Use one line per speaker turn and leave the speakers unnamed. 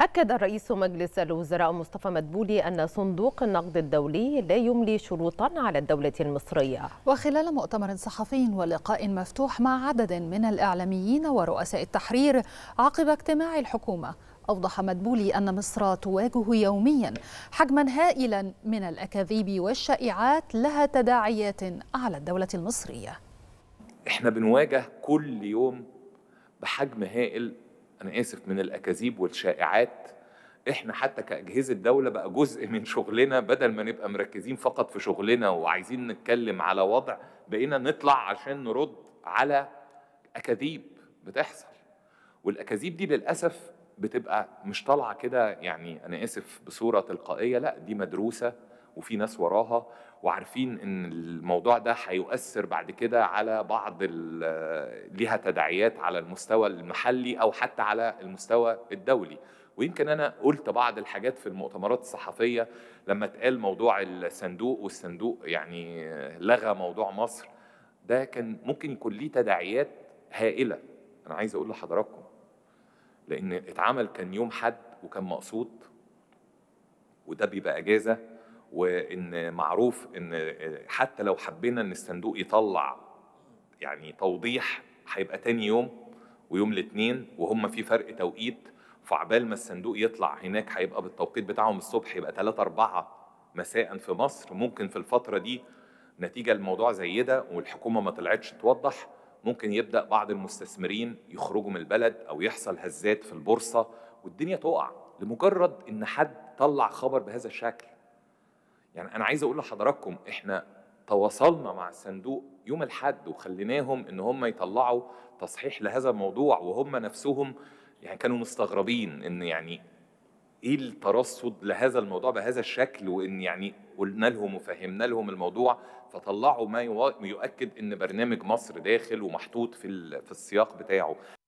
أكد رئيس مجلس الوزراء مصطفى مدبولي أن صندوق النقد الدولي لا يملي شروطا على الدولة المصرية وخلال مؤتمر صحفي ولقاء مفتوح مع عدد من الإعلاميين ورؤساء التحرير عقب اجتماع الحكومة أوضح مدبولي أن مصر تواجه يوميا حجما هائلا من الأكاذيب والشائعات لها تداعيات على الدولة المصرية
احنا بنواجه كل يوم بحجم هائل انا اسف من الاكاذيب والشائعات احنا حتى كاجهزه دوله بقى جزء من شغلنا بدل ما نبقى مركزين فقط في شغلنا وعايزين نتكلم على وضع بقينا نطلع عشان نرد على اكاذيب بتحصل والاكاذيب دي للاسف بتبقى مش طالعه كده يعني انا اسف بصوره تلقائيه لا دي مدروسه وفي ناس وراها وعارفين ان الموضوع ده هيؤثر بعد كده على بعض ليها تداعيات على المستوى المحلي او حتى على المستوى الدولي ويمكن انا قلت بعض الحاجات في المؤتمرات الصحفيه لما اتقال موضوع الصندوق والصندوق يعني لغى موضوع مصر ده كان ممكن يكون ليه تداعيات هائله انا عايز اقول لحضراتكم لان اتعمل كان يوم حد وكان مقصود وده بيبقى اجازه وان معروف ان حتى لو حبينا ان الصندوق يطلع يعني توضيح هيبقى تاني يوم ويوم الاثنين وهم في فرق توقيت فعبال ما الصندوق يطلع هناك هيبقى بالتوقيت بتاعهم الصبح يبقى 3 4 مساء في مصر ممكن في الفتره دي نتيجه الموضوع زي ده والحكومه ما طلعتش توضح ممكن يبدا بعض المستثمرين يخرجوا من البلد او يحصل هزات في البورصه والدنيا تقع لمجرد ان حد طلع خبر بهذا الشكل يعني انا عايز اقول لحضراتكم احنا تواصلنا مع الصندوق يوم الحد وخليناهم ان هم يطلعوا تصحيح لهذا الموضوع وهم نفسهم يعني كانوا مستغربين ان يعني ايه الترصد لهذا الموضوع بهذا الشكل وان يعني قلنا لهم وفهمنا لهم الموضوع فطلعوا ما يؤكد ان برنامج مصر داخل ومحطوط في في السياق بتاعه